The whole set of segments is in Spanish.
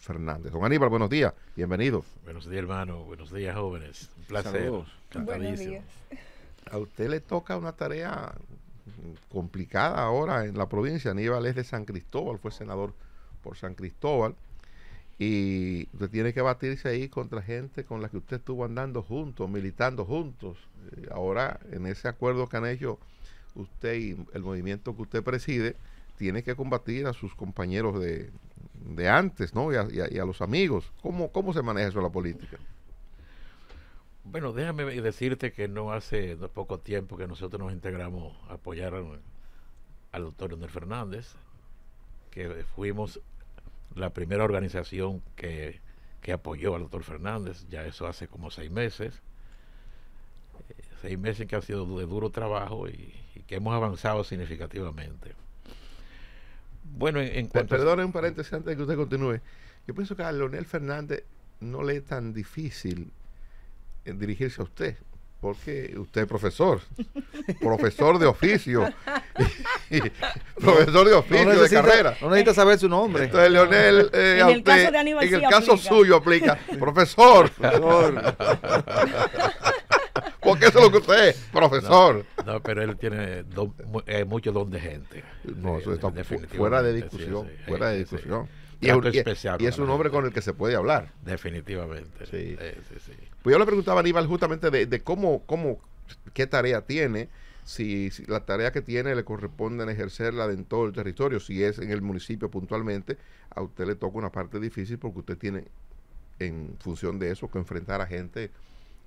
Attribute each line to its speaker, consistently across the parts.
Speaker 1: Fernández. Don Aníbal, buenos días, bienvenido.
Speaker 2: Buenos días, hermano, buenos días, jóvenes. Un placer. Buenos días.
Speaker 1: A usted le toca una tarea complicada ahora en la provincia. Aníbal es de San Cristóbal, fue senador por San Cristóbal. Y usted tiene que batirse ahí contra gente con la que usted estuvo andando juntos, militando juntos. Eh, ahora, en ese acuerdo que han hecho usted y el movimiento que usted preside, tiene que combatir a sus compañeros de, de antes, ¿no? Y a, los amigos. ¿Cómo, ¿Cómo se maneja eso la política?
Speaker 2: Bueno, déjame decirte que no hace poco tiempo que nosotros nos integramos a apoyar al, doctor Leonel Fernández, que fuimos la primera organización que, apoyó al doctor Fernández, ya eso hace como seis meses, eh, seis meses que ha sido de duro trabajo y que hemos avanzado significativamente bueno, en, cuanto... Perdone
Speaker 1: un paréntesis antes de que usted continúe. Yo pienso que a Leonel Fernández no le es tan difícil eh, dirigirse a usted, porque usted es profesor, profesor de oficio, profesor de oficio, de carrera. No necesita saber su nombre. Entonces, Leonel, en, eh, el caso de en el caso suyo aplica, profesor.
Speaker 2: Porque eso es lo que usted es, profesor. No, pero él tiene eh, mucho don de gente. No, eso está fuera de discusión. fuera de discusión. Y es, especial, y es, un hombre con el que se puede hablar. Definitivamente. Sí. Eh,
Speaker 1: pues yo le preguntaba a Aníbal justamente de, cómo, cómo, qué tarea tiene. Si, la tarea que tiene le corresponde en ejercerla dentro en todo el territorio, si es en el municipio puntualmente, a usted le toca una parte difícil porque usted tiene en función de eso que enfrentar a gente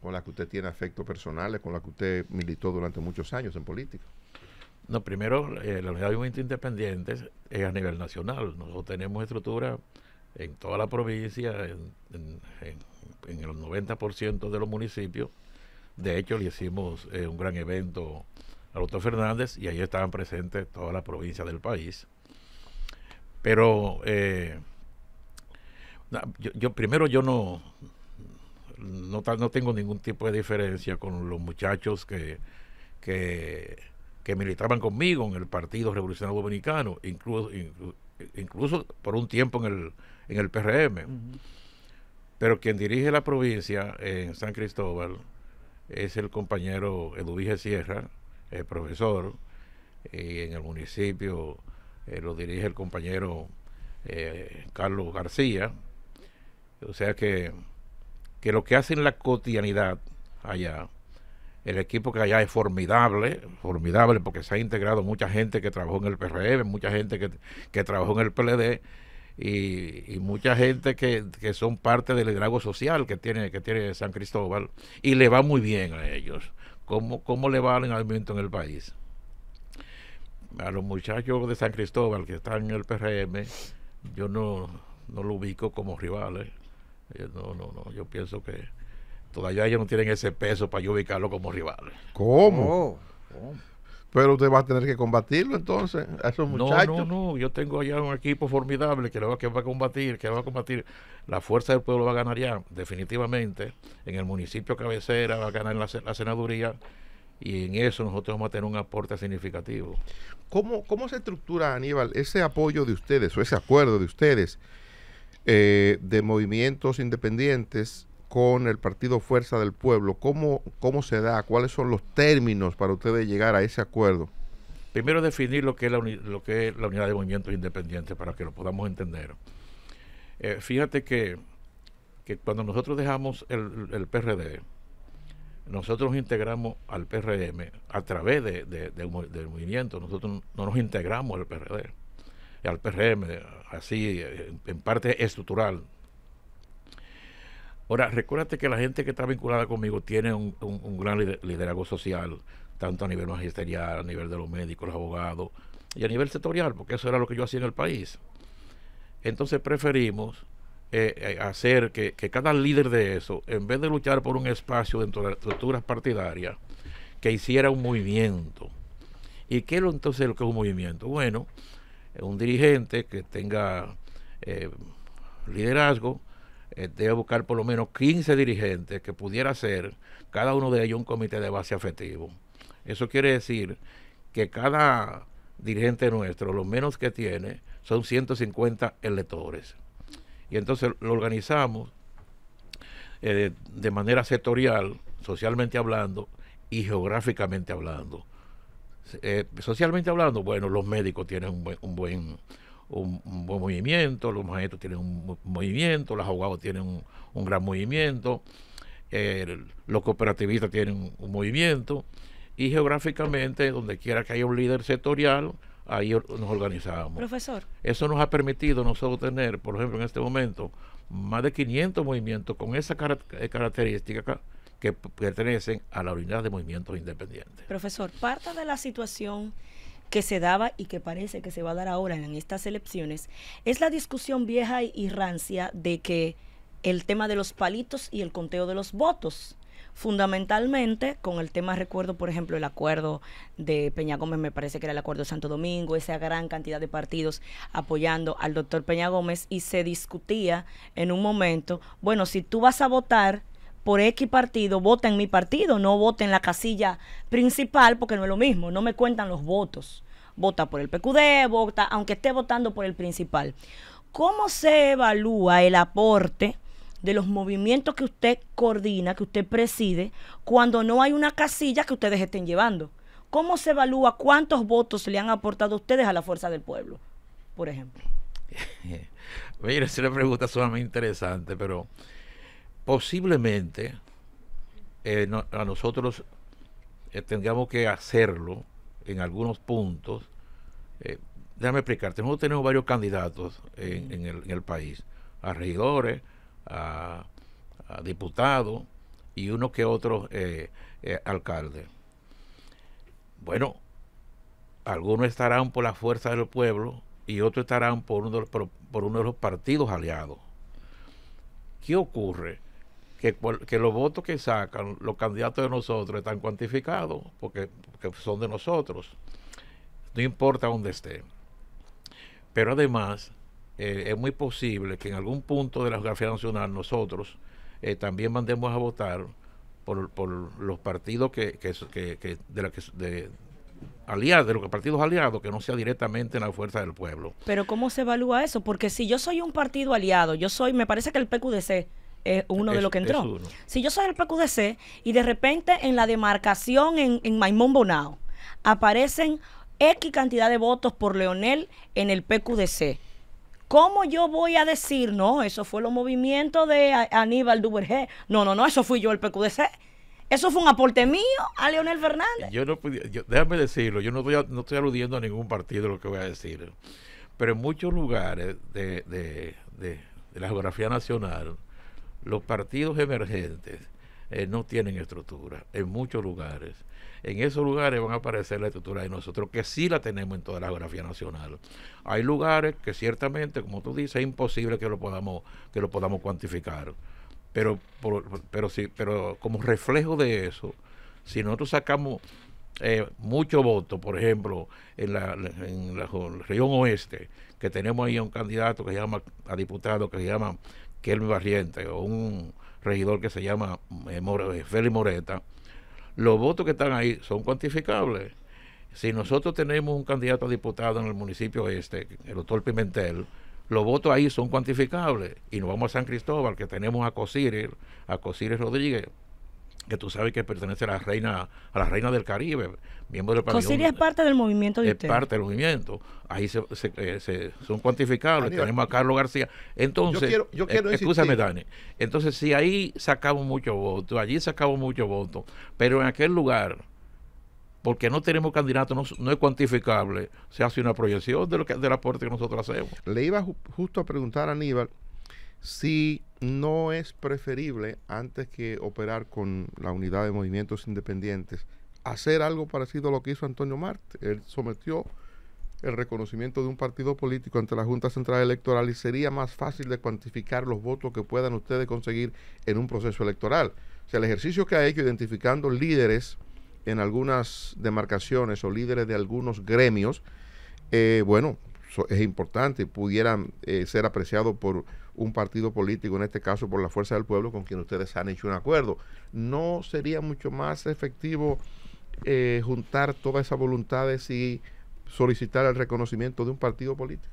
Speaker 1: con la que usted tiene afectos personales, con la que usted militó durante muchos años en política.
Speaker 2: No, primero, eh, la Unidad de Movimiento Independiente es a nivel nacional. Nosotros tenemos estructura en toda la provincia, en, el 90% de los municipios. De hecho, le hicimos eh, un gran evento a Roberto Fernández y ahí estaban presentes todas las provincias del país. Pero eh, yo, primero yo no, no, no tengo ningún tipo de diferencia con los muchachos que, que, militaban conmigo en el Partido Revolucionario Dominicano, incluso, incluso por un tiempo en el, en el PRM. Pero quien dirige la provincia en San Cristóbal es el compañero Eduvige Sierra, el profesor, y en el municipio eh, lo dirige el compañero eh, Carlos García. O sea que que lo que hacen la cotidianidad allá, el equipo que allá es formidable, formidable porque se ha integrado mucha gente que trabajó en el PRM, e, mucha gente que, trabajó en el PLD y, y mucha gente que, son parte del liderazgo social que tiene, que tiene San Cristóbal y le va muy bien a ellos. ¿Cómo, cómo le va el movimiento en el país? A los muchachos de San Cristóbal que están en el PRM, yo no, no lo ubico como rivales no, no, no, yo pienso que todavía ellos no tienen ese peso para yo ubicarlo como rival.
Speaker 1: ¿Cómo? Oh, Pero usted va a tener que combatirlo entonces, a esos muchachos. No,
Speaker 2: no, no, yo tengo allá un equipo formidable que, lo va, que va a combatir, que va a combatir. La fuerza del pueblo va a ganar ya, definitivamente. En el municipio cabecera va a ganar la, la senaduría y en eso nosotros vamos a tener un aporte significativo.
Speaker 1: ¿Cómo, ¿Cómo se estructura, Aníbal, ese apoyo de ustedes o ese acuerdo de ustedes eh, de movimientos independientes con el partido Fuerza del Pueblo. ¿Cómo, ¿Cómo se da? ¿Cuáles son los términos para ustedes llegar a ese acuerdo?
Speaker 2: Primero definir lo que es la, lo que es la unidad de movimientos independientes para que lo podamos entender. Eh, fíjate que, cuando nosotros dejamos el, el, PRD, nosotros integramos al PRM a través de, de, del movimiento, nosotros no nos integramos al PRD al PRM, así, en, parte estructural. Ahora, recuérdate que la gente que está vinculada conmigo tiene un, gran liderazgo social, tanto a nivel magisterial, a nivel de los médicos, los abogados, y a nivel sectorial, porque eso era lo que yo hacía en el país. Entonces preferimos eh, eh, hacer que, cada líder de eso, en vez de luchar por un espacio dentro de las estructuras partidarias, que hiciera un movimiento. ¿Y qué es lo, entonces lo que es un movimiento? Bueno, un dirigente que tenga eh, liderazgo eh, debe buscar por lo menos 15 dirigentes que pudiera ser cada uno de ellos un comité de base afectivo. Eso quiere decir que cada dirigente nuestro, lo menos que tiene, son 150 electores. Y entonces lo organizamos eh, de manera sectorial, socialmente hablando y geográficamente hablando. Eh, socialmente hablando, bueno, los médicos tienen un buen, un buen, buen movimiento, los maestros tienen un movimiento, los abogados tienen un, gran movimiento, eh, los cooperativistas tienen un, movimiento, y geográficamente, donde quiera que haya un líder sectorial, ahí nos organizamos. Profesor. Eso nos ha permitido nosotros tener, por ejemplo, en este momento, más de 500 movimientos con esa eh, característica que pertenecen a la unidad de movimientos
Speaker 3: independientes. Profesor, parte de la situación que se daba y que parece que se va a dar ahora en estas elecciones es la discusión vieja y rancia de que el tema de los palitos y el conteo de los votos fundamentalmente con el tema, recuerdo, por ejemplo, el acuerdo de Peña Gómez, me parece que era el acuerdo de Santo Domingo, esa gran cantidad de partidos apoyando al doctor Peña Gómez y se discutía en un momento, bueno, si tú vas a votar, por X partido, vota en mi partido, no vota en la casilla principal, porque no es lo mismo, no me cuentan los votos. Vota por el PQD, vota, aunque esté votando por el principal. ¿Cómo se evalúa el aporte de los movimientos que usted coordina, que usted preside, cuando no hay una casilla que ustedes estén llevando? ¿Cómo se evalúa cuántos votos le han aportado ustedes a la fuerza del pueblo, por ejemplo?
Speaker 2: Mira, es una pregunta sumamente interesante, pero posiblemente eh, a nosotros tendríamos eh, tengamos que hacerlo en algunos puntos. Eh, déjame explicarte, nosotros tenemos varios candidatos en, el, país, a regidores, a, diputados y uno que otro alcalde. Bueno, algunos estarán por la fuerza del pueblo y otros estarán por uno, por uno de los partidos aliados. ¿Qué ocurre? que, los votos que sacan los candidatos de nosotros están cuantificados porque, son de nosotros, no importa dónde estén. Pero además, eh, es muy posible que en algún punto de la geografía nacional nosotros eh, también mandemos a votar por, los partidos que, de la que de, aliados, de los partidos aliados, que no sea directamente en la fuerza del pueblo.
Speaker 3: Pero ¿cómo se evalúa eso? Porque si yo soy un partido aliado, yo soy, me parece que el PQDC es uno de los que entró. Si yo soy el PQDC y de repente en la demarcación en, en Maimón Bonao aparecen X cantidad de votos por Leonel en el PQDC. ¿Cómo yo voy a decir, no, eso fue los movimientos de Aníbal Duvergé? No, no, no, eso fui yo el PQDC. Eso fue un aporte mío a Leonel Fernández. Yo
Speaker 2: no déjame decirlo, yo no estoy, no estoy aludiendo a ningún partido lo que voy a decir, pero en muchos lugares de, de la geografía nacional, los partidos emergentes eh, no tienen estructura en muchos lugares. En esos lugares van a aparecer la estructura de nosotros, que sí la tenemos en toda la geografía nacional. Hay lugares que ciertamente, como tú dices, es imposible que lo podamos, que lo podamos cuantificar. Pero, pero, sí, pero como reflejo de eso, si nosotros sacamos eh, mucho voto, por ejemplo, en la, en la región oeste, que tenemos ahí un candidato que se llama, a diputado que se llama el Barriente o un regidor que se llama eh, eh, Félix Moreta, los votos que están ahí son cuantificables. Si nosotros tenemos un candidato a diputado en el municipio este, el doctor Pimentel, los votos ahí son cuantificables. Y nos vamos a San Cristóbal, que tenemos a Cosires a Rodríguez, que tú sabes que pertenece a la reina a la reina del Caribe, miembro del pabellón. es
Speaker 3: parte del movimiento de Es parte
Speaker 2: del movimiento. Ahí se, eh, son cuantificables. Tenemos a Carlos García. Entonces, yo quiero, eh, Dani. Entonces, si ahí sacamos muchos votos, allí sacamos muchos votos, pero en aquel lugar porque no tenemos candidato, no, es cuantificable, se hace una proyección de lo que, del aporte que nosotros hacemos. Le iba justo a preguntar a Aníbal si no es
Speaker 1: preferible, antes que operar con la unidad de movimientos independientes, hacer algo parecido a lo que hizo Antonio Marte. Él sometió el reconocimiento de un partido político ante la Junta Central Electoral y sería más fácil de cuantificar los votos que puedan ustedes conseguir en un proceso electoral. O sea, el ejercicio que ha hecho identificando líderes en algunas demarcaciones o líderes de algunos gremios, eh, bueno, es importante, pudieran eh, ser apreciados por un partido político, en este caso por la Fuerza del Pueblo, con quien ustedes han hecho un acuerdo. ¿No sería mucho más efectivo eh, juntar todas esas voluntades y solicitar el reconocimiento de un partido político?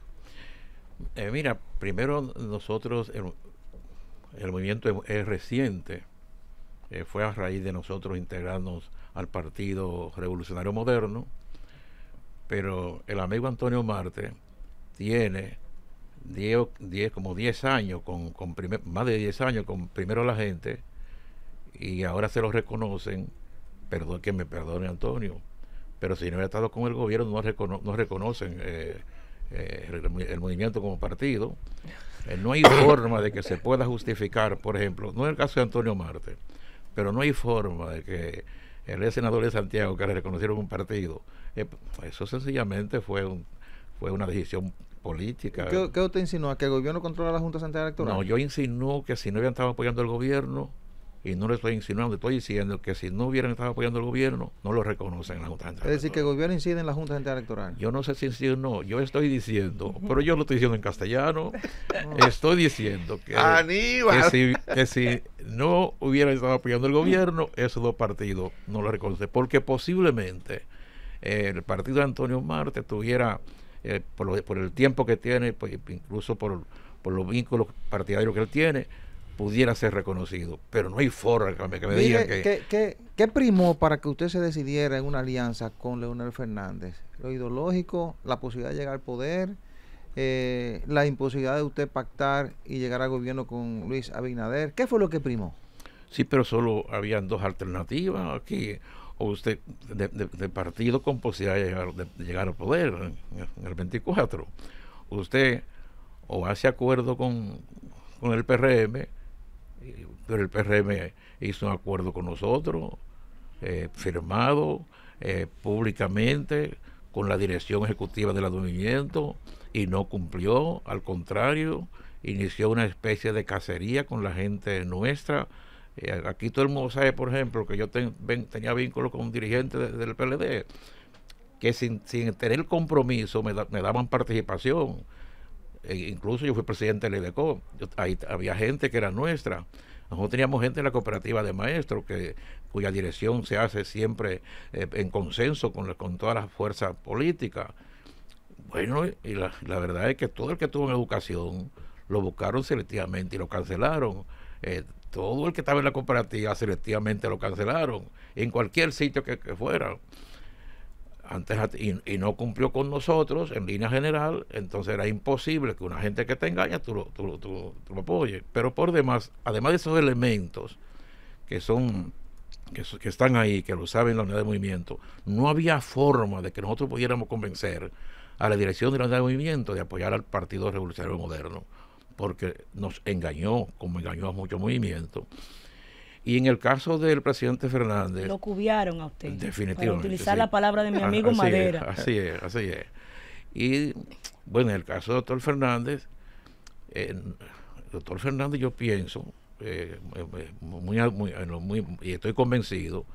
Speaker 2: Eh, mira, primero nosotros, el, movimiento es, reciente, eh, fue a raíz de nosotros integrarnos al Partido Revolucionario Moderno, pero el amigo Antonio Marte tiene 10, como 10 años, con, más de 10 años con primero la gente, y ahora se lo reconocen, perdón que me perdone Antonio, pero si no hubiera estado con el gobierno no, recono, no reconocen eh, eh, el, movimiento como partido. Eh, no hay forma de que se pueda justificar, por ejemplo, no es el caso de Antonio Marte, pero no hay forma de que el senador de Santiago que le reconocieron un partido, eso sencillamente fue, un, fue una decisión política. ¿Qué, ¿Qué, usted insinúa? ¿Que el gobierno controla la Junta Central Electoral? No, yo insinúo que si no hubieran estado apoyando el gobierno, y no le estoy insinuando, estoy diciendo que si no hubieran estado apoyando el gobierno, no lo reconocen en la Junta Central Es decir, que el gobierno incide en la Junta Central Electoral. Yo no sé si incide no, yo estoy diciendo, pero yo lo estoy diciendo en castellano, estoy diciendo que, que, si, que si no hubieran estado apoyando el gobierno, esos dos partidos no lo reconocen, porque posiblemente el partido de Antonio Marte tuviera eh, por, el tiempo que tiene, pues, incluso por, los vínculos partidarios que él tiene, pudiera ser reconocido. Pero no hay forma que me, que que... ¿qué, primó para que usted se decidiera en una alianza con Leonel Fernández? Lo ideológico, la posibilidad de llegar al poder, eh, la imposibilidad de usted pactar y llegar al gobierno con Luis Abinader. ¿Qué fue lo que primó? Sí, pero solo habían dos alternativas aquí usted de, partido con posibilidad de llegar, al poder en el 24. Usted o hace acuerdo con, el PRM, pero el PRM hizo un acuerdo con nosotros, eh, firmado eh, públicamente con la dirección ejecutiva del movimiento y no cumplió, al contrario, inició una especie de cacería con la gente nuestra eh, aquí todo el mundo sabe, por ejemplo, que yo tenía vínculo con un dirigente del PLD, que sin, sin tener compromiso me, daban participación. E incluso yo fui presidente del IDECO. había gente que era nuestra. Nosotros teníamos gente en la cooperativa de maestros, que, cuya dirección se hace siempre eh, en consenso con, con todas las fuerzas políticas. Bueno, y la, verdad es que todo el que tuvo en educación lo buscaron selectivamente y lo cancelaron. Eh, todo el que estaba en la cooperativa selectivamente lo cancelaron, en cualquier sitio que, fuera. Antes, y, no cumplió con nosotros en línea general, entonces era imposible que una gente que te engaña tú lo, tú, apoyes. Pero por demás, además de esos elementos que son que, que, están ahí, que lo saben la unidad de movimiento, no había forma de que nosotros pudiéramos convencer a la dirección de la unidad de movimiento de apoyar al Partido Revolucionario Moderno porque nos engañó, como engañó a muchos movimientos. Y en el caso del presidente Fernández... Lo
Speaker 3: cubiaron a usted. Definitivamente. utilizar la palabra de mi ah, amigo Madera. así
Speaker 2: es, así es. Y bueno, en el caso del doctor Fernández, eh, doctor Fernández yo pienso, eh, muy, y estoy convencido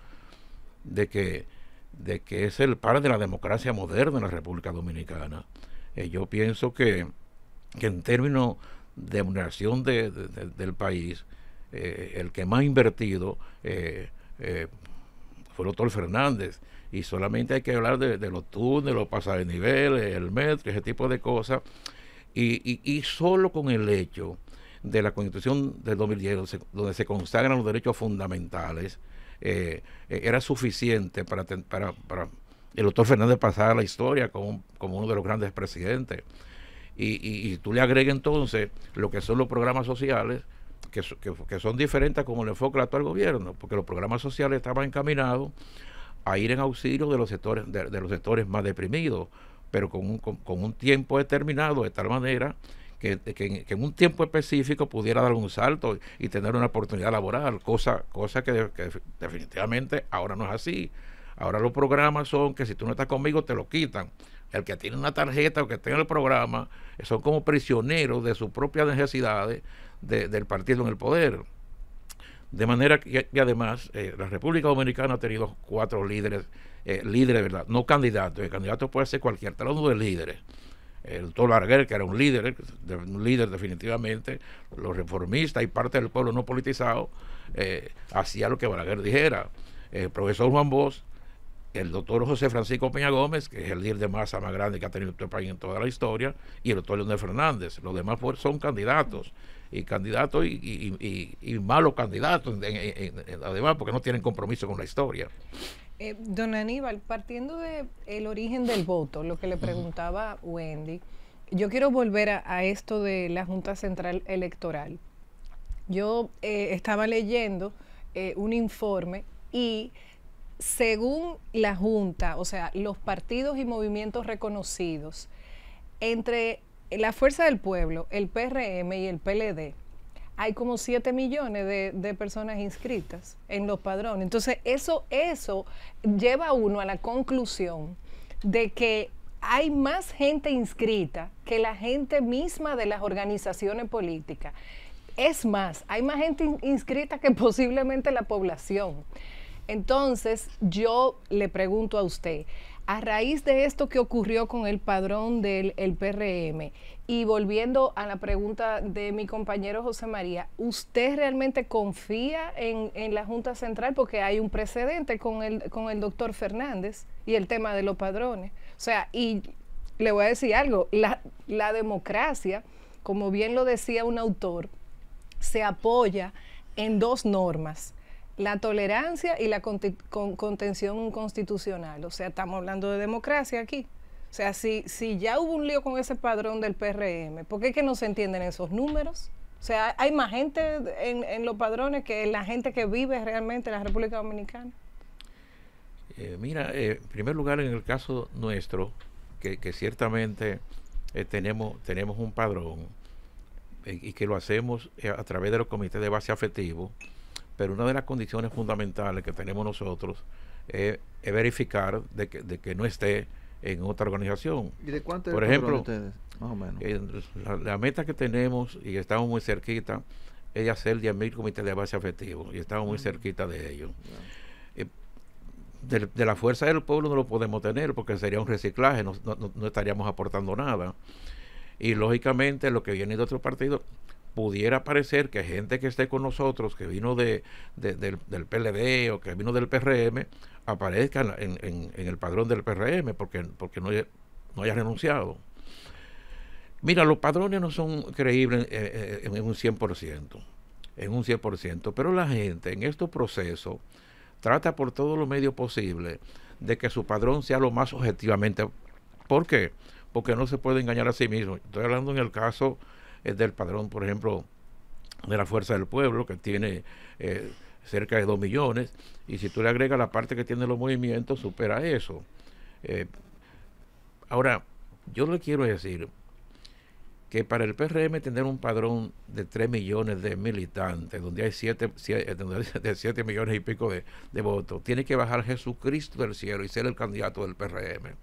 Speaker 2: de que, de que es el padre de la democracia moderna en la República Dominicana. Eh, yo pienso que, que en términos de, de, de, del país, eh, el que más invertido eh, eh, fue el doctor Fernández. Y solamente hay que hablar de, los túneles, los pasos de nivel, el metro, ese tipo de cosas. Y, y, solo con el hecho de la Constitución del 2010, donde se, consagran los derechos fundamentales, era suficiente para, para, el doctor Fernández pasar a la historia como, como uno de los grandes presidentes y, tú le agregues entonces lo que son los programas sociales, que, que, son diferentes como el enfoque del actual gobierno, porque los programas sociales estaban encaminados a ir en auxilio de los sectores, de, los sectores más deprimidos, pero con un, con, un tiempo determinado, de tal manera que, en un tiempo específico pudiera dar un salto y tener una oportunidad laboral, cosa, cosa que, definitivamente ahora no es así. Ahora los programas son que si tú no estás conmigo te lo quitan el que tiene una tarjeta o que tenga el programa, son como prisioneros de sus propias necesidades del partido en el poder. De manera que, además eh, la República Dominicana ha tenido cuatro líderes, eh, líderes, ¿verdad? No candidatos, el candidato puede ser cualquier trono de líderes. El Tolarguer, que era un líder, un líder definitivamente, los reformistas y parte del pueblo no politizado, eh, hacía lo que Balaguer dijera. El profesor Juan Bosch el doctor José Francisco Peña Gómez, que es el líder de masa más grande que ha tenido este país en toda la historia, y el doctor Leonel Fernández. Los demás pues, son candidatos, y candidatos y, malos candidatos, además, porque no tienen compromiso con la historia.
Speaker 4: Eh, don Aníbal, partiendo del el origen del voto, lo que le preguntaba Wendy, yo quiero volver a, esto de la Junta Central Electoral. Yo eh, estaba leyendo eh, un informe y según la Junta, o sea, los partidos y movimientos reconocidos, entre la Fuerza del Pueblo, el PRM y el PLD, hay como 7 millones de, personas inscritas en los padrones. Entonces, eso, eso lleva a uno a la conclusión de que hay más gente inscrita que la gente misma de las organizaciones políticas. Es más, hay más gente inscrita que posiblemente la población. Entonces, yo le pregunto a usted, a raíz de esto que ocurrió con el padrón del PRM y volviendo a la pregunta de mi compañero José María, ¿usted realmente confía en, en la Junta Central porque hay un precedente con el, con el doctor Fernández y el tema de los padrones? O sea, y le voy a decir algo, la democracia, como bien lo decía un autor, se apoya en dos normas la tolerancia y la contención constitucional. O sea, estamos hablando de democracia aquí. O sea, si, si ya hubo un lío con ese padrón del PRM, ¿por qué no se entienden esos números? O sea, hay más gente en, los padrones que la gente que vive realmente en la República Dominicana.
Speaker 2: Eh, mira, eh, en primer lugar, en el caso nuestro, que, ciertamente eh, tenemos, tenemos un padrón y que lo hacemos a través de los comités de base afectivo, pero una de las condiciones fundamentales que tenemos nosotros es, verificar de que, no esté en otra organización. ¿Y de cuánto Por ejemplo, ustedes? Más o menos. la, meta que tenemos, y estamos muy cerquita, es hacer 10.000 comités de base afectivo, y estamos muy mm. cerquita de ello. Eh, de, de, la fuerza del pueblo no lo podemos tener porque sería un reciclaje, no, no, no estaríamos aportando nada. Y lógicamente lo que viene de otro partido pudiera parecer que gente que esté con nosotros, que vino de, del, del, PLD o que vino del PRM, aparezca en, el padrón del PRM porque, porque no, no haya renunciado. Mira, los padrones no son creíbles eh, eh, en, un 100%, en un 100%, pero la gente en estos procesos trata por todos los medios posibles de que su padrón sea lo más objetivamente. ¿Por qué? Porque porque no se puede engañar a sí mismo. Estoy hablando en el caso eh, del padrón, por ejemplo, de la Fuerza del Pueblo, que tiene eh, cerca de 2 millones, y si tú le agregas la parte que tiene los movimientos, supera eso. Eh, ahora, yo le quiero decir que para el PRM tener un padrón de 3 millones de militantes, donde hay 7, de 7 millones y pico de, de votos, tiene que bajar Jesucristo del cielo y ser el candidato del PRM.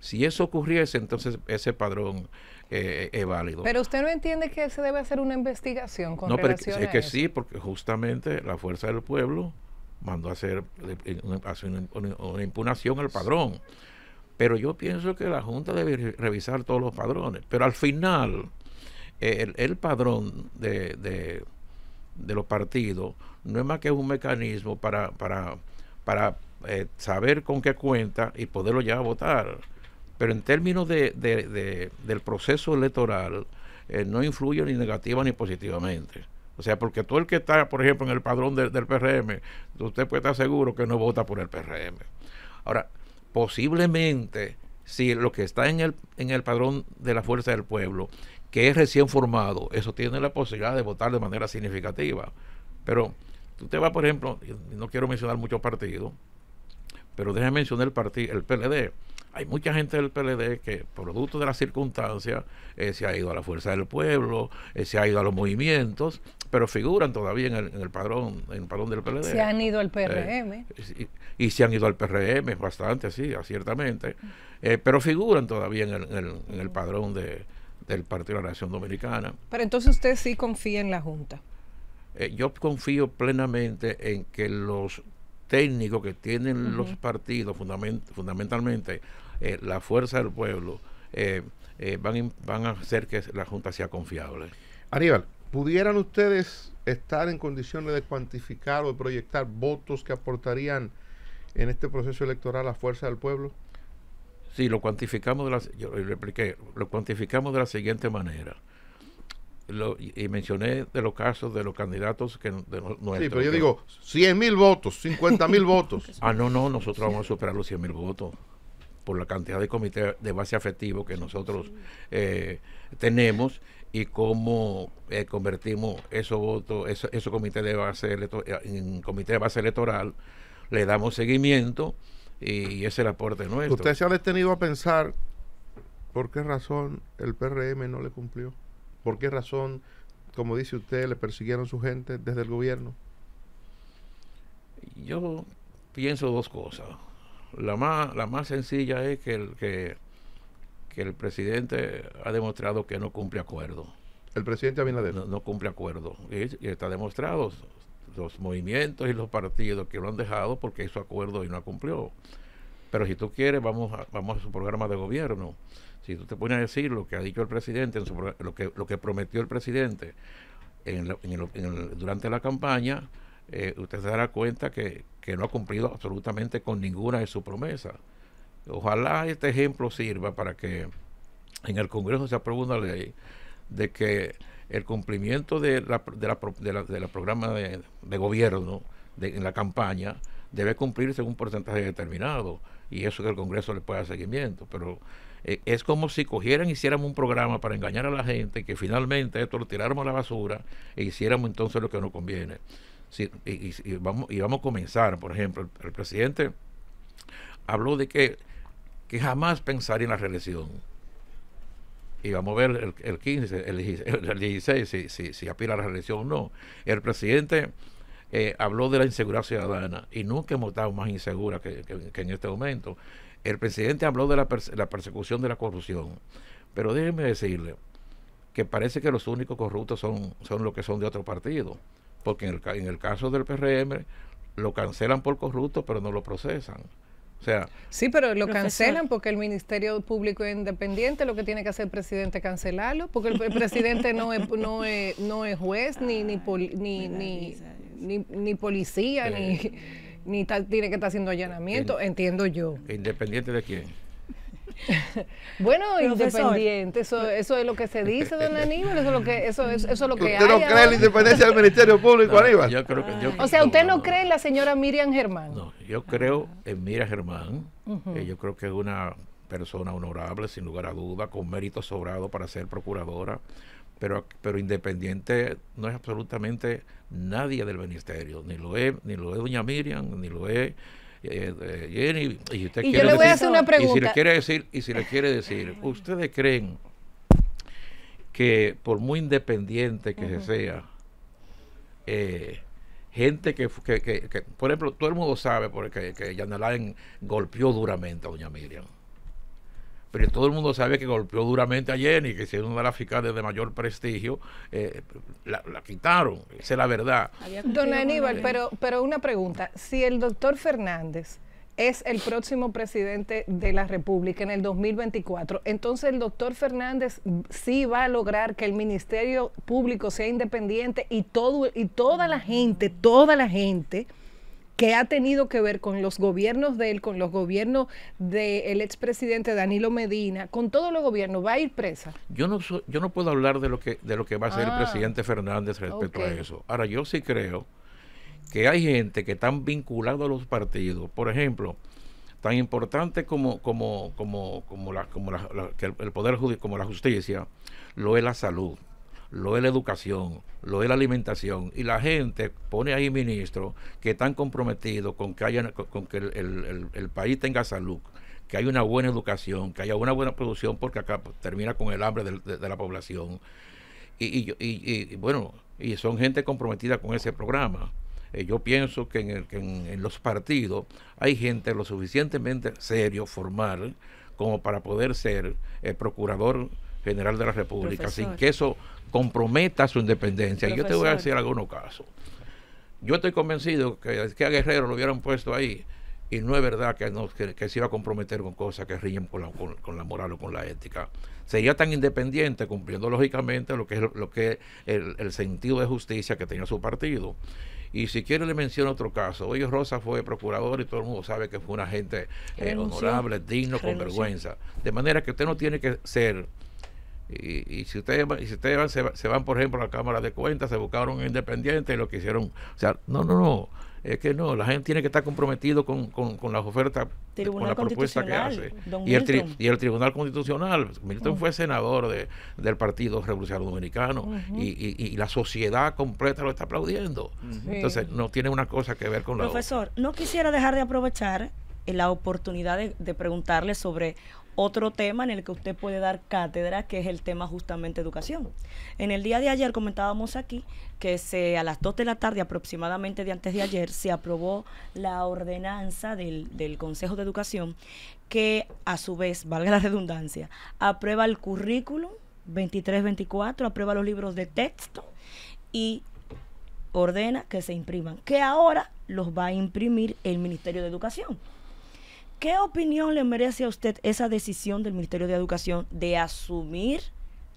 Speaker 2: Si eso ocurriese, entonces ese padrón eh, es válido. Pero
Speaker 4: usted no entiende que se debe hacer una investigación con no, pero es, que sí,
Speaker 2: porque justamente la fuerza del pueblo mandó a hacer, eh, eh, una, impunación impugnación al padrón. Pero yo pienso que la Junta debe revisar todos los padrones. Pero al final, el, padrón de, de, los partidos no es más que un mecanismo para, para, para saber con qué cuenta y poderlo ya votar. Pero en términos de, del proceso electoral, eh, no influye ni negativa ni positivamente. O sea, porque todo el que está, por ejemplo, en el padrón del, PRM, usted puede estar seguro que no vota por el PRM. Ahora, posiblemente, si lo que está en el, en el padrón de la Fuerza del Pueblo, que es recién formado, eso tiene la posibilidad de votar de manera significativa. Pero usted va, por ejemplo, no quiero mencionar muchos partidos, pero déjeme mencionar el, partido, el PLD. Hay mucha gente del PLD que, producto de las circunstancias, eh, se ha ido a la fuerza del pueblo, eh, se ha ido a los movimientos, pero figuran todavía en el, padrón en el padrón del PLD. Se han ido al eh, PRM. y, se han ido al PRM bastante, sí, ciertamente, pero figuran todavía en el, padrón del Partido de la Nación Dominicana.
Speaker 4: Pero entonces usted sí confía en la Junta.
Speaker 2: yo confío plenamente en que los técnico que tienen los partidos, fundamentalmente eh, la fuerza del pueblo, eh, eh, van, van a hacer que la Junta sea confiable.
Speaker 1: Aníbal, ¿pudieran ustedes estar en condiciones de cuantificar o proyectar votos que aportarían en este proceso electoral a la fuerza
Speaker 2: del pueblo? Sí, lo cuantificamos de la, yo lo cuantificamos de la siguiente manera y mencioné de los casos de los candidatos que no, nuestro, Sí, pero yo digo 100 mil votos, 50 mil votos. Ah, no, no, nosotros vamos a superar los 100 mil votos por la cantidad de comité de base afectivo que nosotros eh, tenemos y cómo eh, convertimos esos votos, esos comités de base eh, en comité de base electoral, le damos seguimiento y, ese es el aporte nuestro. ¿Usted se
Speaker 1: ha detenido a pensar por qué razón el PRM no le cumplió? ¿Por qué razón, como dice usted, le persiguieron su gente desde el gobierno?
Speaker 2: Yo pienso dos cosas. La más, la más sencilla es que el, que, el presidente ha demostrado que no cumple acuerdo. El presidente Abinader. No, cumple acuerdo. Y, está demostrado los movimientos y los partidos que lo han dejado porque hizo acuerdo y no cumplió. Pero si tú quieres, vamos a, vamos a su programa de gobierno. Si tú te pones a decir lo que ha dicho el presidente, lo, que, lo que prometió el presidente durante la campaña, eh, usted se dará cuenta que, no ha cumplido absolutamente con ninguna de sus promesas. Ojalá este ejemplo sirva para que en el Congreso se apruebe una ley de que el cumplimiento de la, de de la, programa de, de gobierno en la campaña debe cumplirse en un porcentaje determinado y eso que el Congreso le pueda seguimiento, pero eh, es como si cogieran y hiciéramos un programa para engañar a la gente, que finalmente esto lo tiráramos a la basura e hiciéramos entonces lo que nos conviene. y, vamos, y vamos a comenzar, por ejemplo, el, presidente habló de que, que jamás pensaría en la reelección. Y vamos a ver el, 15, el, 16, si, si, apila a la reelección o no. El presidente eh, habló de la inseguridad ciudadana y nunca hemos estado más insegura que, en este momento. El presidente habló de la, persecución de la corrupción, pero déjeme decirle que parece que los únicos corruptos son, son los que son de otro partido, porque en el, en el caso del PRM lo cancelan por corrupto, pero no lo procesan
Speaker 4: sí, pero lo cancelan porque el Ministerio Público es Independiente lo que tiene que hacer el presidente es cancelarlo, porque el, presidente no es, no es, no es juez, ni, ni, ni, policía, ni, eh, ni tiene que estar haciendo allanamiento, entiendo yo.
Speaker 2: ¿Independiente de quién?
Speaker 4: bueno, independiente, eso, es lo que se dice, don Aníbal, eso es lo que, eso, eso es lo que ¿Usted no cree en la
Speaker 2: independencia del Ministerio Público, Aníbal? Ah. o sea, ¿usted
Speaker 4: no, cree en la señora Miriam Germán? No,
Speaker 2: yo creo en Miriam Germán, yo creo que es una persona honorable, sin lugar a duda, con mérito sobrado para ser procuradora, pero, pero independiente no es absolutamente nadie del ministerio, ni lo es, ni lo es doña Miriam, ni lo es eh, eh, y yo le voy a hacer una pregunta. Y si le quiere decir, y si le quiere decir, ¿ustedes creen que por muy independiente que se sea, eh, gente que, por ejemplo, todo el mundo sabe porque, que Alain golpeó duramente a doña Miriam pero todo el mundo sabe que golpeó duramente a Jenny, que es una de las fiscales de mayor prestigio, eh, la, quitaron, esa es la verdad.
Speaker 4: Don Aníbal, pero, pero una pregunta, si el doctor Fernández es el próximo presidente de la República en el 2024. Entonces el doctor Fernández sí va a lograr que el Ministerio Público sea independiente y todo y toda la gente, toda la gente, que ha tenido que ver con los gobiernos de él, con los gobiernos del expresidente Danilo Medina, con todos los gobiernos, va a ir presa.
Speaker 2: Yo no yo no puedo hablar de lo que de lo que va a hacer el ah. presidente Fernández respecto a eso. Ahora yo sí creo que hay gente que están vinculados a los partidos, por ejemplo, tan importante como como como como como el poder como la justicia, lo es la salud lo es la educación, lo de la alimentación. Y la gente pone ahí ministros que están comprometidos con que, haya, con que el, país tenga salud que haya una buena educación, que haya una buena producción, porque acá pues, termina con el hambre de, la población. Y, y, y, bueno, y son gente comprometida con ese programa. Eh, yo pienso que, en, los partidos hay gente lo suficientemente serio, formal, como para poder ser el eh, procurador general de la República, sin que eso comprometa su independencia. y Yo te voy a decir algunos casos. Yo estoy convencido que, que a Guerrero lo hubieran puesto ahí y no es verdad que, que, se iba a comprometer con cosas que ríen con la, con, la, moral o con la ética. Sería tan independiente cumpliendo lógicamente lo que es, lo que el, sentido de justicia que tenía su partido. Y si quiere le menciono otro caso. Oye, Rosa fue procurador y todo el mundo sabe que fue una gente eh, honorable, digno, con vergüenza. De manera que usted no tiene que ser y, si ustedes, y si ustedes van, se, van, por ejemplo, a la Cámara de Cuentas, se buscaron independientes y lo que hicieron. O sea, no, no, no. Es que no, la gente tiene que estar comprometido con, las ofertas, con la propuesta que hace. Y el, Tribunal Constitucional, Milton fue oh. senador del Partido Revolucionario Dominicano y, y, la sociedad completa lo está aplaudiendo. Entonces, no tiene una cosa que ver con Profesor, la
Speaker 3: Profesor, no quisiera dejar de aprovechar eh, la oportunidad de, preguntarle sobre otro tema en el que usted puede dar cátedra, que es el tema justamente educación. En el día de ayer comentábamos aquí que se, a las 2 de la tarde aproximadamente de antes de ayer se aprobó la ordenanza del, del Consejo de Educación que a su vez, valga la redundancia, aprueba el currículum 23-24, aprueba los libros de texto y ordena que se impriman, que ahora los va a imprimir el Ministerio de Educación. ¿Qué opinión le merece a usted esa decisión del Ministerio de Educación de asumir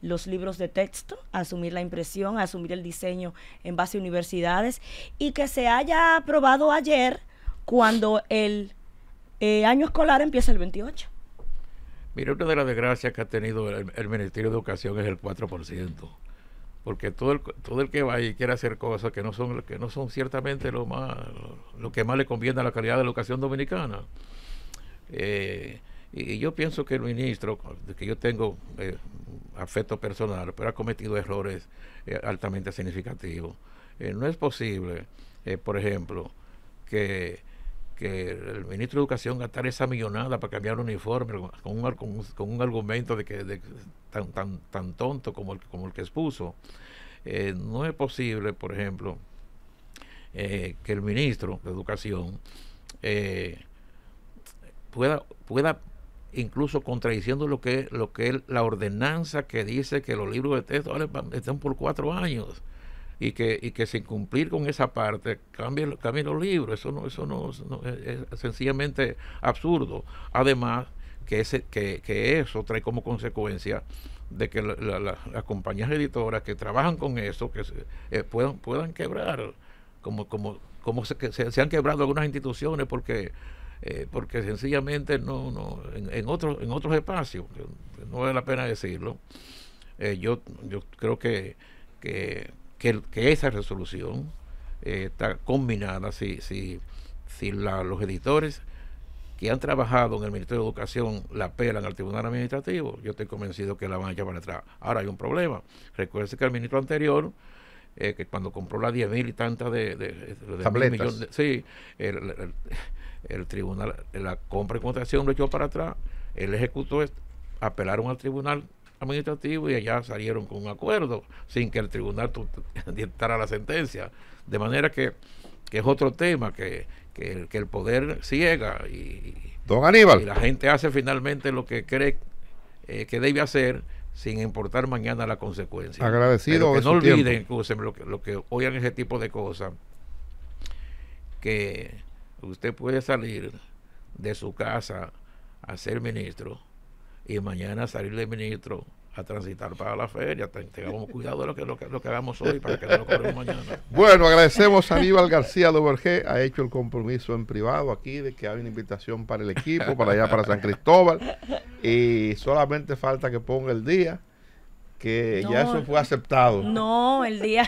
Speaker 3: los libros de texto, asumir la impresión, asumir el diseño en base a universidades y que se haya aprobado ayer cuando el eh, año escolar empieza el 28.
Speaker 2: Mira, una de las desgracias que ha tenido el, Ministerio de Educación es el 4%, porque todo el, todo el que va y quiere hacer cosas que no son, que no son ciertamente lo, más, lo que más le conviene a la calidad de la educación dominicana. Eh, y yo pienso que el ministro, que yo tengo eh, afecto personal, pero ha cometido errores eh, altamente significativos. no es posible, por ejemplo, que, el ministro de Educación gastara esa millonada para cambiar un uniforme con un, con argumento de que tan, tan, tonto como el, como el que expuso. no es posible, por ejemplo, que el ministro de Educación... Eh, pueda, pueda incluso contradiciendo lo que, lo que es la ordenanza que dice que los libros de texto están por cuatro años y que, y que sin cumplir con esa parte cambien, cambien los libros. Eso no, eso no, es, sencillamente absurdo. Además, que, ese, que, que eso trae como consecuencia de que las compañías editoras que trabajan con eso que eh, puedan, puedan quebrar, como, como, como se han quebrado algunas instituciones porque eh, porque sencillamente no, en, en otros espacios, no vale la pena decirlo, eh, yo, yo creo que, que, esa resolución eh, está combinada, si, si, si los editores que han trabajado en el Ministerio de Educación la apelan al Tribunal Administrativo, yo estoy convencido que la van a llevar atrás. Ahora hay un problema. Recuerde que el ministro anterior, que cuando compró las 10 mil y tantas de, de, de, sí, el, el tribunal, la compra y contratación lo echó para atrás, el ejecutó, esto apelaron al tribunal administrativo y allá salieron con un acuerdo sin que el tribunal dictara la sentencia. De manera que, es otro tema, que, el, poder ciega y, Don la gente hace finalmente lo que cree eh, que debe hacer sin importar mañana la consecuencia. Agradecido. Pero que no olviden, lo que, lo que oigan ese tipo de cosas, que usted puede salir de su casa a ser ministro y mañana salir de ministro a transitar para la feria. Tengamos cuidado de lo que, lo hagamos hoy para que no lo mañana. Bueno, agradecemos a Aníbal
Speaker 1: García Dobergé. Ha hecho el compromiso en privado aquí de que hay una invitación para el equipo, para allá, para San Cristóbal. Y solamente falta que ponga el día que ya eso fue aceptado.
Speaker 3: No, el día,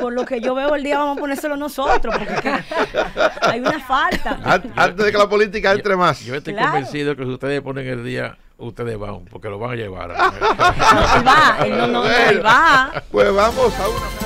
Speaker 3: por lo que yo veo, el día vamos a ponérselo nosotros, porque hay una falta. Antes
Speaker 2: de que la política entre más. Yo,
Speaker 3: estoy convencido
Speaker 2: que si ustedes ponen el día, ustedes van, porque lo van a llevar. no, va, no, no, va. Pues vamos
Speaker 1: a una.